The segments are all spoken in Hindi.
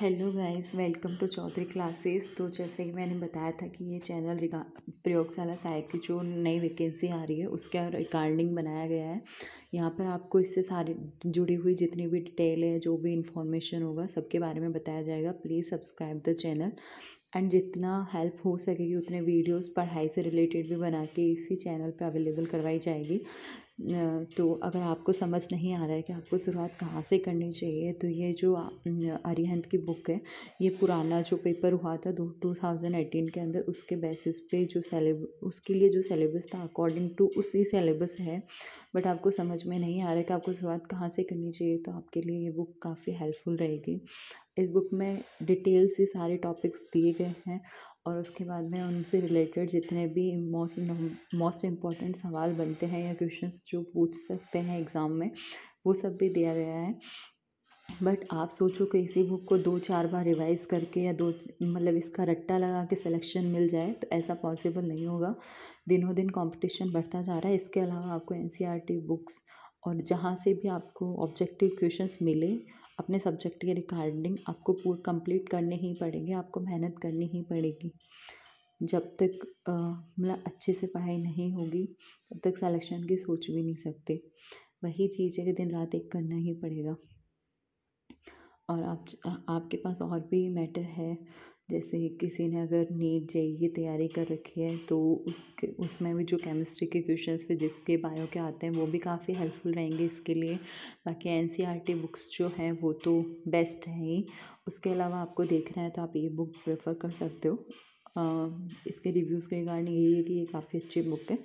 hello guys welcome to Chaudhary classes तो जैसे कि मैंने बताया था कि ये चैनल रिगा प्रयोगशाला सहायक की जो नई वैकेंसी आ रही है उसका रिकॉर्डिंग बनाया गया है यहाँ पर आपको इससे सारी जुड़ी हुई जितनी भी डिटेल है जो भी इंफॉर्मेशन होगा सबके बारे में बताया जाएगा please subscribe the channel and जितना हेल्प हो सकेगी उतने वीडियोस पढ़ाई से रिलेटेड भी बना के इसी चैनल पे अवेलेबल करवाई जाएगी तो अगर आपको समझ नहीं आ रहा है कि आपको शुरुआत कहाँ से करनी चाहिए तो ये जो अरिहंत की बुक है ये पुराना जो पेपर हुआ था दो टू थाउजेंड एटीन के अंदर उसके बेसिस पे जो सेलेब उसके लिए जो सेलेबस था अकॉर्डिंग टू उसी सेलेबस है बट आपको समझ में नहीं आ रहा है कि आपको शुरुआत कहाँ से करनी चाहिए तो आपके लिए ये बुक काफ़ी हेल्पफुल रहेगी इस बुक में डिटेल से सारे टॉपिक्स दिए गए हैं और उसके बाद में उनसे रिलेटेड जितने भी मोस्ट मोस्ट इम्पॉर्टेंट सवाल बनते हैं या क्वेश्चंस जो पूछ सकते हैं एग्ज़ाम में वो सब भी दिया गया है बट आप सोचो कि इसी बुक को दो चार बार रिवाइज़ करके या दो मतलब इसका रट्टा लगा के सिलेक्शन मिल जाए तो ऐसा पॉसिबल नहीं होगा दिनों दिन कंपटीशन बढ़ता जा रहा है इसके अलावा आपको एन बुक्स e और जहाँ से भी आपको ऑब्जेक्टिव क्वेश्चंस मिले अपने सब्जेक्ट के रिकार्डिंग आपको पूरा कंप्लीट करने ही पड़ेंगे आपको मेहनत करनी ही पड़ेगी जब तक मतलब अच्छे से पढ़ाई नहीं होगी तब तक सेलेक्शन की सोच भी नहीं सकते वही चीज़ है कि दिन रात एक करना ही पड़ेगा और आप आपके पास और भी मैटर है जैसे किसी ने अगर नीट जे की तैयारी कर रखी है तो उसके उसमें भी जो केमिस्ट्री के क्वेश्चंस फिजिक्स के बायो के आते हैं वो भी काफ़ी हेल्पफुल रहेंगे इसके लिए बाकी एनसीईआरटी बुक्स e जो हैं वो तो बेस्ट है ही उसके अलावा आपको देखना है तो आप ये बुक प्रेफर कर सकते हो आ, इसके रिव्यूज़ के रिगार्डिंग यही है कि ये काफ़ी अच्छी बुक है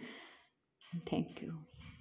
थैंक यू